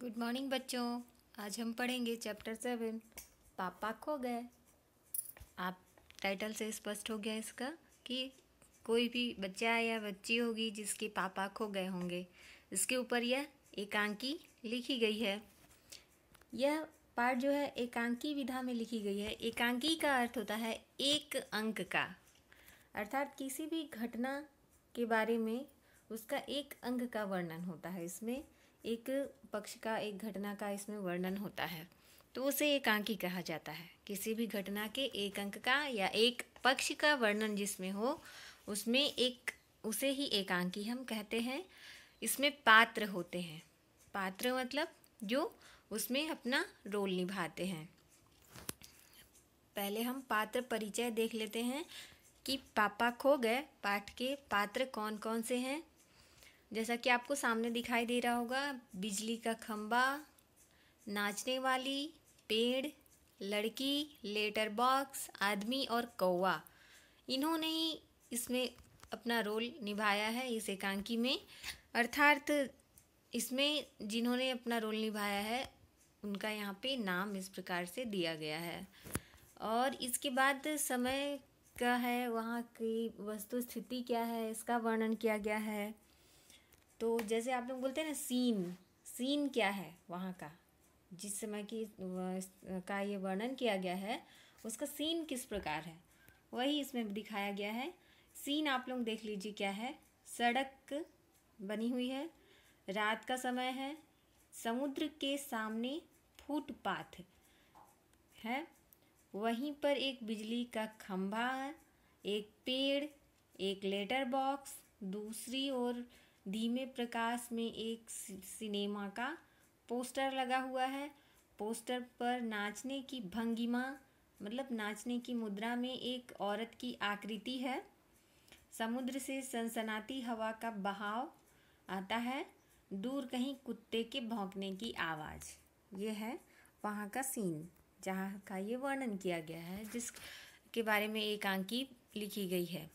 good morning बच्चों आज हम पढ़ेंगे चैप्टर सेवन पापा खो गए आप टाइटल से स्पष्ट हो गया इसका कि कोई भी बच्चा या बच्ची होगी जिसके पापा खो गए होंगे इसके ऊपर यह एकांकी लिखी गई है यह पार्ट जो है एकांकी विधा में लिखी गई है एकांकी का अर्थ होता है एक अंक का अर्थात किसी भी घटना के बारे में उसका एक अंग का वर्णन होता है इसमें एक पक्ष का एक घटना का इसमें वर्णन होता है तो उसे एकांकी कहा जाता है किसी भी घटना के एक अंक का या एक पक्ष का वर्णन जिसमें हो उसमें एक उसे ही एकांकी हम कहते हैं इसमें पात्र होते हैं पात्र मतलब जो उसमें अपना रोल निभाते हैं पहले हम पात्र परिचय देख लेते हैं कि पापा खो गए पाठ के पात्र कौन कौन से हैं जैसा कि आपको सामने दिखाई दे रहा होगा बिजली का खम्बा नाचने वाली पेड़ लड़की लेटर बॉक्स आदमी और कौवा इन्होंने ही इसमें अपना रोल निभाया है इस एकांकी में अर्थात इसमें जिन्होंने अपना रोल निभाया है उनका यहाँ पे नाम इस प्रकार से दिया गया है और इसके बाद समय का है वहाँ की वस्तु स्थिति क्या है इसका वर्णन किया गया है तो जैसे आप लोग बोलते हैं ना सीन सीन क्या है वहाँ का जिस समय की का ये वर्णन किया गया है उसका सीन किस प्रकार है वही इसमें दिखाया गया है सीन आप लोग देख लीजिए क्या है सड़क बनी हुई है रात का समय है समुद्र के सामने फुटपाथ है वहीं पर एक बिजली का खंभा है एक पेड़ एक लेटर बॉक्स दूसरी ओर धीमे प्रकाश में एक सिनेमा का पोस्टर लगा हुआ है पोस्टर पर नाचने की भंगिमा मतलब नाचने की मुद्रा में एक औरत की आकृति है समुद्र से सनसनाती हवा का बहाव आता है दूर कहीं कुत्ते के भौंकने की आवाज़ ये है वहाँ का सीन जहाँ का ये वर्णन किया गया है जिस के बारे में एकांकी लिखी गई है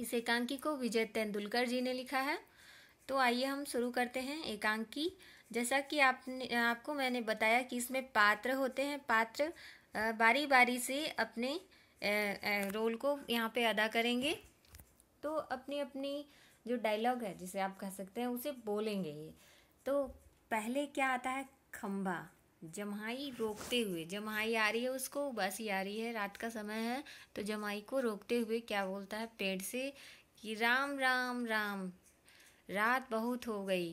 इस एकांकी को विजय तेंदुलकर जी ने लिखा है तो आइए हम शुरू करते हैं एकांकी जैसा कि आपने आपको मैंने बताया कि इसमें पात्र होते हैं पात्र बारी बारी से अपने रोल को यहाँ पे अदा करेंगे तो अपनी अपनी जो डायलॉग है जिसे आप कह सकते हैं उसे बोलेंगे ये तो पहले क्या आता है खम्बा जमाई रोकते हुए जमाई आ रही है उसको उबासी आ रही है रात का समय है तो जमाई को रोकते हुए क्या बोलता है पेड़ से कि राम राम राम रात बहुत हो गई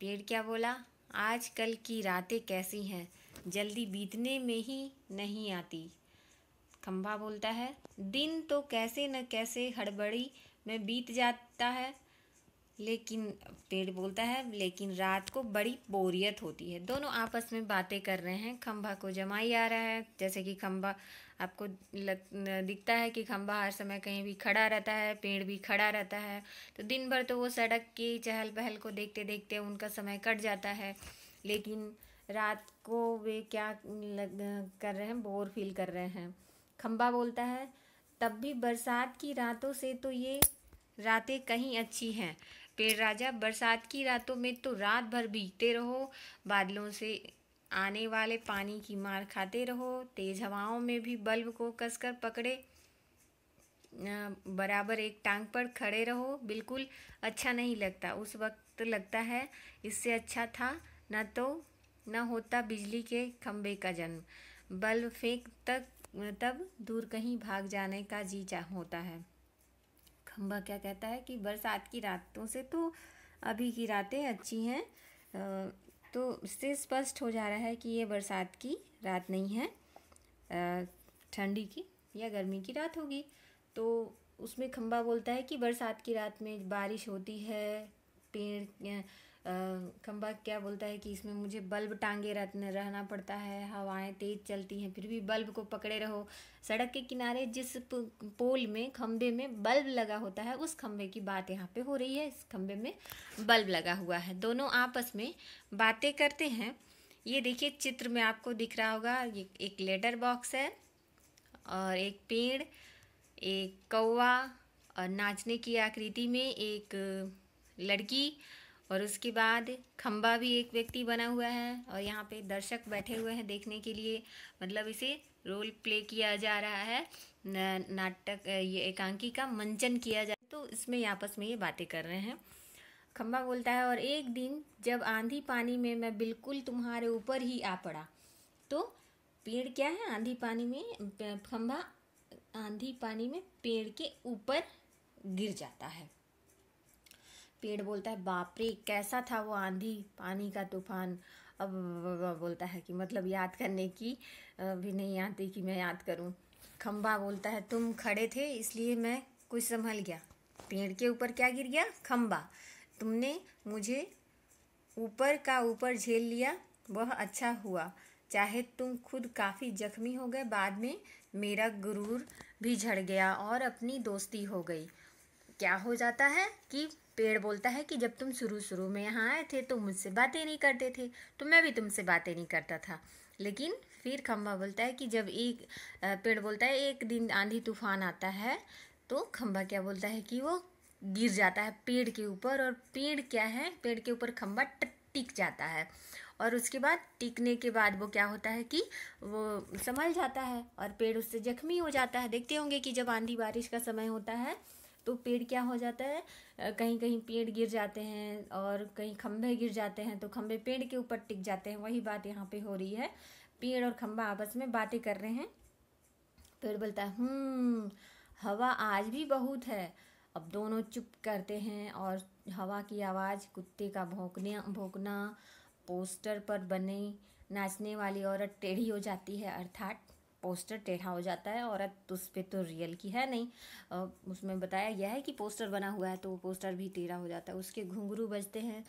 पेड़ क्या बोला आज कल की रातें कैसी हैं जल्दी बीतने में ही नहीं आती खम्भा बोलता है दिन तो कैसे न कैसे हड़बड़ी में बीत जाता है लेकिन पेड़ बोलता है लेकिन रात को बड़ी बोरियत होती है दोनों आपस में बातें कर रहे हैं खम्भा को जमाई आ रहा है जैसे कि खम्भा आपको लग, दिखता है कि खम्भा हर समय कहीं भी खड़ा रहता है पेड़ भी खड़ा रहता है तो दिन भर तो वो सड़क की चहल पहल को देखते देखते उनका समय कट जाता है लेकिन रात को वे क्या लग, कर रहे हैं बोर फील कर रहे हैं खम्भा बोलता है तब भी बरसात की रातों से तो ये रातें कहीं अच्छी हैं पेड़ राजा बरसात की रातों में तो रात भर भीगते रहो बादलों से आने वाले पानी की मार खाते रहो तेज हवाओं में भी बल्ब को कसकर पकड़े बराबर एक टांग पर खड़े रहो बिल्कुल अच्छा नहीं लगता उस वक्त लगता है इससे अच्छा था न तो न होता बिजली के खम्भे का जन्म बल्ब फेंक तक तब दूर कहीं भाग जाने का जी होता है खम्बा क्या कहता है कि बरसात की रातों से तो अभी की रातें अच्छी हैं तो इससे स्पष्ट हो जा रहा है कि ये बरसात की रात नहीं है ठंडी की या गर्मी की रात होगी तो उसमें खम्बा बोलता है कि बरसात की रात में बारिश होती है पेड़ कम्बक क्या बोलता है कि इसमें मुझे बल्ब टांगे रहने रहना पड़ता है हवाएं तेज चलती हैं फिर भी बल्ब को पकड़े रहो सड़क के किनारे जिस पोल में खम्भे में बल्ब लगा होता है उस खम्भे की बात यहाँ पे हो रही है इस खम्भे में बल्ब लगा हुआ है दोनों आपस में बातें करते हैं ये देखिए चित्र में आपको दिख रहा होगा ये एक लेटर बॉक्स है और एक पेड़ एक कौवा और नाचने की आकृति में एक लड़की और उसके बाद खम्बा भी एक व्यक्ति बना हुआ है और यहाँ पे दर्शक बैठे हुए हैं देखने के लिए मतलब इसे रोल प्ले किया जा रहा है नाटक ये एकांकी का मंचन किया जा तो इसमें आपस में ये बातें कर रहे हैं खम्बा बोलता है और एक दिन जब आंधी पानी में मैं बिल्कुल तुम्हारे ऊपर ही आ पड़ा तो पेड़ क्या है आंधी पानी में खम्बा आंधी पानी में पेड़ के ऊपर गिर जाता है पेड़ बोलता है बापरे कैसा था वो आंधी पानी का तूफान अब बोलता है कि मतलब याद करने की भी नहीं आती कि मैं याद करूं खम्बा बोलता है तुम खड़े थे इसलिए मैं कुछ संभल गया पेड़ के ऊपर क्या गिर गया खम्बा तुमने मुझे ऊपर का ऊपर झेल लिया वह अच्छा हुआ चाहे तुम खुद काफ़ी जख्मी हो गए बाद में मेरा गुरूर भी झड़ गया और अपनी दोस्ती हो गई क्या हो जाता है कि पेड़ बोलता है कि जब तुम शुरू शुरू में यहाँ आए थे तो मुझसे बातें नहीं करते थे तो मैं भी तुमसे बातें नहीं करता था लेकिन फिर खम्बा बोलता है कि जब एक पेड़ बोलता है एक दिन आंधी तूफान आता है तो खम्बा क्या बोलता है कि वो गिर जाता है पेड़ के ऊपर और पेड़ क्या है पेड़ के ऊपर खम्बा टिक जाता है और उसके बाद टिकने के बाद वो क्या होता है कि वो संभल जाता है और पेड़ उससे जख्मी हो जाता है देखते होंगे कि जब आंधी बारिश का समय होता है तो पेड़ क्या हो जाता है कहीं कहीं पेड़ गिर जाते हैं और कहीं खंभे गिर जाते हैं तो खंभे पेड़ के ऊपर टिक जाते हैं वही बात यहाँ पे हो रही है पेड़ और खंभा आपस में बातें कर रहे हैं पेड़ बोलता है हम्म हवा आज भी बहुत है अब दोनों चुप करते हैं और हवा की आवाज़ कुत्ते का भोंकने भोंकना पोस्टर पर बने नाचने वाली औरत टेढ़ी हो जाती है अर्थात पोस्टर टेढ़ा हो जाता है औरत उस पर तो रियल की है नहीं उसमें बताया गया है कि पोस्टर बना हुआ है तो पोस्टर भी टेढ़ा हो जाता है उसके घुंघरू बजते हैं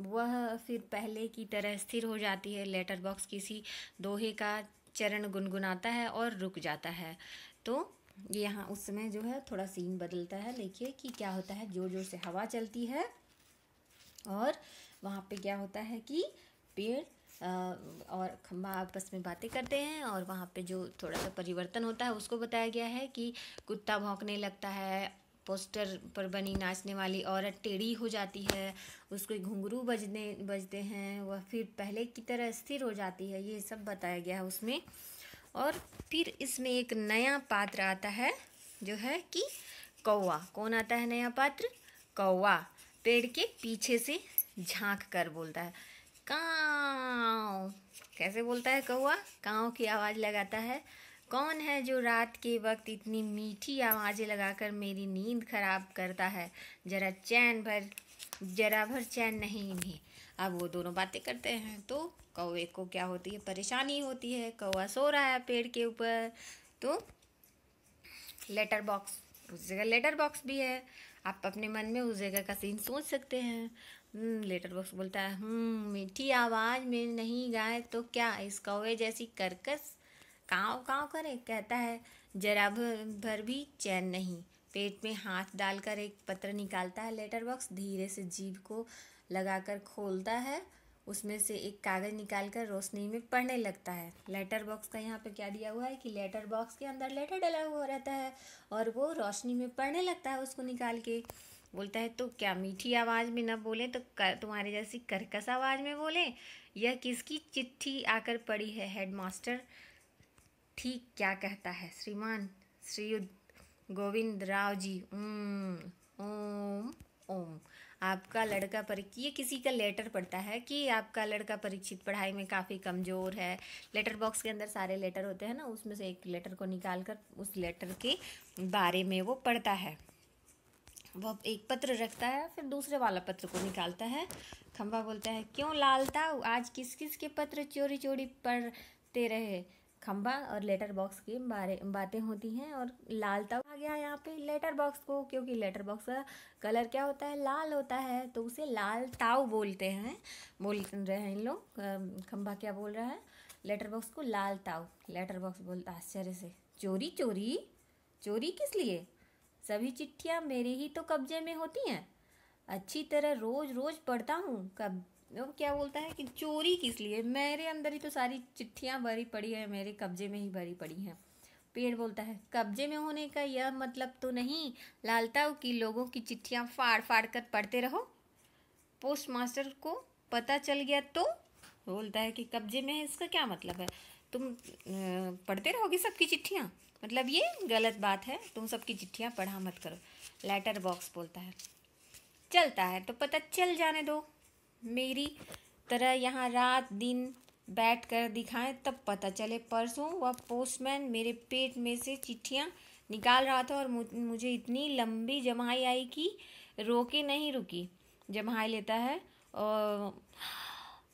वह फिर पहले की तरह स्थिर हो जाती है लेटर बॉक्स किसी दोहे का चरण गुनगुनाता है और रुक जाता है तो यहाँ उस समय जो है थोड़ा सीन बदलता है देखिए कि क्या होता है जोर जोर से हवा चलती है और वहाँ पे क्या होता है कि पेड़ और खम्बा आपस में बातें करते हैं और वहाँ पे जो थोड़ा सा परिवर्तन होता है उसको बताया गया है कि कुत्ता भौंकने लगता है पोस्टर पर बनी नाचने वाली औरत टेढ़ी हो जाती है उसके घुंघरू बजने बजते हैं वह फिर पहले की तरह स्थिर हो जाती है ये सब बताया गया है उसमें और फिर इसमें एक नया पात्र आता है जो है कि कौवा कौन आता है नया पात्र कौवा पेड़ के पीछे से झांक कर बोलता है काँव कैसे बोलता है कौआ काँव की आवाज़ लगाता है कौन है जो रात के वक्त इतनी मीठी आवाज़ें लगाकर मेरी नींद खराब करता है जरा चैन भर जरा भर चैन नहीं इन्हें अब वो दोनों बातें करते हैं तो कौए को क्या होती है परेशानी होती है कौआ सो रहा है पेड़ के ऊपर तो लेटर बॉक्स उस जगह लेटर बॉक्स भी है आप अपने मन में उस जगह का सीन सोच सकते हैं हम्म, लेटर बॉक्स बोलता है हम्म, मीठी आवाज़ में नहीं गाए तो क्या इस कौवे जैसी करकस काँव काँव करे कहता है जरा भर भी चैन नहीं पेट में हाथ डालकर एक पत्र निकालता है लेटर बॉक्स धीरे से जीभ को लगाकर खोलता है उसमें से एक कागज़ निकालकर रोशनी में पढ़ने लगता है लेटर बॉक्स का यहाँ पे क्या दिया हुआ है कि लेटर बॉक्स के अंदर लेटर डला हुआ रहता है और वो रोशनी में पढ़ने लगता है उसको निकाल के बोलता है तो क्या मीठी आवाज़ में न बोले तो कर, तुम्हारे जैसी करकस आवाज़ में बोले यह किसकी चिट्ठी आकर पड़ी है हेडमास्टर ठीक क्या कहता है श्रीमान श्रीयुद्ध गोविंद राव जी ओम ओम आपका लड़का परीक्षित ये किसी का लेटर पड़ता है कि आपका लड़का परीक्षित पढ़ाई में काफ़ी कमज़ोर है लेटर बॉक्स के अंदर सारे लेटर होते हैं ना उसमें से एक लेटर को निकाल कर उस लेटर के बारे में वो पढ़ता है वह एक पत्र रखता है फिर दूसरे वाला पत्र को निकालता है खम्बा बोलता है क्यों लालता आज किस किस के पत्र चोरी चोरी पढ़ते रहे खम्बा और लेटर बॉक्स की बारे बातें होती हैं और लालता आ गया यहाँ पे लेटर बॉक्स को क्योंकि लेटर बॉक्स का कलर क्या होता है लाल होता है तो उसे लाल ताव बोलते हैं बोल रहे हैं इन लोग खम्बा क्या बोल रहा है लेटर बॉक्स को लाल ताव लेटर बॉक्स बोलता आश्चर्य से चोरी चोरी चोरी किस लिए सभी चिट्ठियाँ मेरे ही तो कब्जे में होती हैं अच्छी तरह रोज़ रोज़ पढ़ता हूँ कब वो क्या बोलता है कि चोरी किस लिए मेरे अंदर ही तो सारी चिट्ठियाँ भरी पड़ी हैं मेरे कब्जे में ही भरी पड़ी हैं पेड़ बोलता है कब्जे में होने का यह मतलब तो नहीं लालताओं की लोगों की चिट्ठियाँ फाड़ फाड़ कर पढ़ते रहो पोस्ट मास्टर को पता चल गया तो बोलता है कि कब्जे में है इसका क्या मतलब है तुम पढ़ते रहोगे सबकी चिट्ठियाँ मतलब ये गलत बात है तुम सबकी चिट्ठियाँ पढ़ा मत करो लेटर बॉक्स बोलता है चलता है तो पता चल जाने दो मेरी तरह यहाँ रात दिन बैठ कर दिखाएं तब पता चले परसों वह पोस्टमैन मेरे पेट में से चिट्ठियाँ निकाल रहा था और मुझे इतनी लंबी जमाई आई कि रोके नहीं रुकी जमाई लेता है और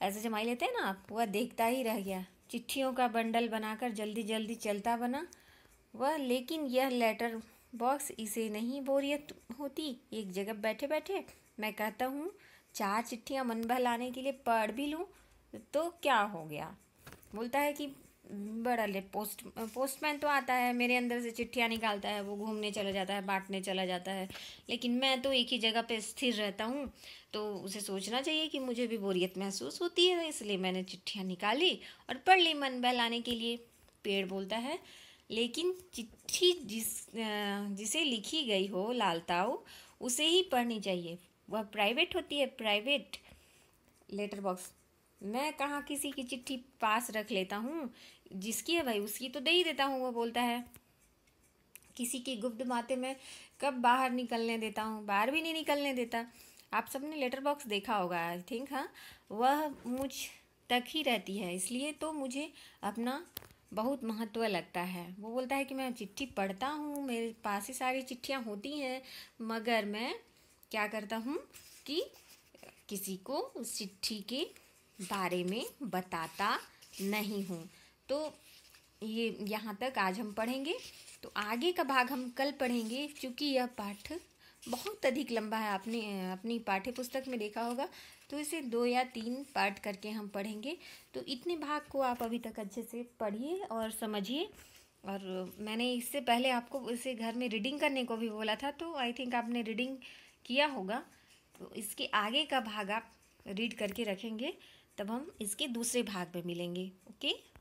ऐसे जमाई लेते हैं ना आप वह देखता ही रह गया चिट्ठियों का बंडल बनाकर जल्दी जल्दी चलता बना वह लेकिन यह लेटर बॉक्स इसे नहीं बोरियत होती एक जगह बैठे बैठे मैं कहता हूँ चार चिट्ठियाँ मन बहलाने के लिए पढ़ भी लूँ तो क्या हो गया बोलता है कि बड़ा ले पोस्ट पोस्टमैन तो आता है मेरे अंदर से चिट्ठियाँ निकालता है वो घूमने चला जाता है बांटने चला जाता है लेकिन मैं तो एक ही जगह पे स्थिर रहता हूँ तो उसे सोचना चाहिए कि मुझे भी बोरियत महसूस होती है इसलिए मैंने चिट्ठियाँ निकाली और पढ़ ली मन बहलाने के लिए पेड़ बोलता है लेकिन चिट्ठी जिस जिसे लिखी गई हो लालताऊ उसे ही पढ़नी चाहिए वह प्राइवेट होती है प्राइवेट लेटर बॉक्स मैं कहाँ किसी की चिट्ठी पास रख लेता हूँ जिसकी है भाई उसकी तो दे ही देता हूँ वो बोलता है किसी की गुप्त बातें मैं कब बाहर निकलने देता हूँ बाहर भी नहीं निकलने देता आप सबने लेटर बॉक्स देखा होगा आई थिंक हाँ वह मुझ तक ही रहती है इसलिए तो मुझे अपना बहुत महत्व लगता है वो बोलता है कि मैं चिट्ठी पढ़ता हूँ मेरे पास ही सारी चिट्ठियाँ होती हैं मगर मैं क्या करता हूँ कि किसी को उस चिट्ठी के बारे में बताता नहीं हूँ तो ये यहाँ तक आज हम पढ़ेंगे तो आगे का भाग हम कल पढ़ेंगे क्योंकि यह पाठ बहुत अधिक लंबा है आपने अपनी पाठ्य पुस्तक में देखा होगा तो इसे दो या तीन पार्ट करके हम पढ़ेंगे तो इतने भाग को आप अभी तक अच्छे से पढ़िए और समझिए और मैंने इससे पहले आपको इसे घर में रीडिंग करने को भी बोला था तो आई थिंक आपने रीडिंग किया होगा तो इसके आगे का भाग आप रीड करके रखेंगे तब हम इसके दूसरे भाग में मिलेंगे ओके